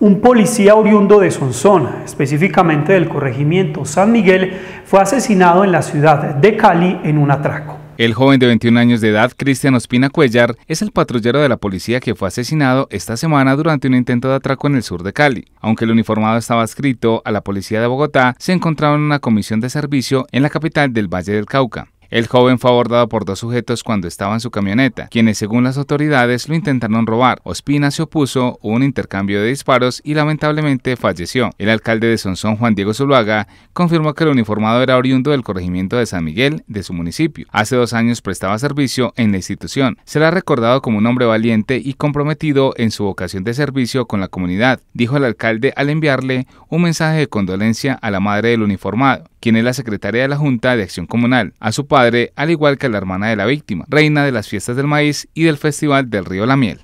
Un policía oriundo de Sonsona, específicamente del corregimiento San Miguel, fue asesinado en la ciudad de Cali en un atraco. El joven de 21 años de edad, Cristian Ospina Cuellar, es el patrullero de la policía que fue asesinado esta semana durante un intento de atraco en el sur de Cali. Aunque el uniformado estaba adscrito a la policía de Bogotá, se encontraba en una comisión de servicio en la capital del Valle del Cauca. El joven fue abordado por dos sujetos cuando estaba en su camioneta, quienes según las autoridades lo intentaron robar. Ospina se opuso, hubo un intercambio de disparos y lamentablemente falleció. El alcalde de Sonsón, Juan Diego Zuluaga, confirmó que el uniformado era oriundo del corregimiento de San Miguel de su municipio. Hace dos años prestaba servicio en la institución. Será recordado como un hombre valiente y comprometido en su vocación de servicio con la comunidad, dijo el alcalde al enviarle un mensaje de condolencia a la madre del uniformado quien es la secretaria de la Junta de Acción Comunal, a su padre, al igual que a la hermana de la víctima, reina de las fiestas del maíz y del Festival del Río La Miel.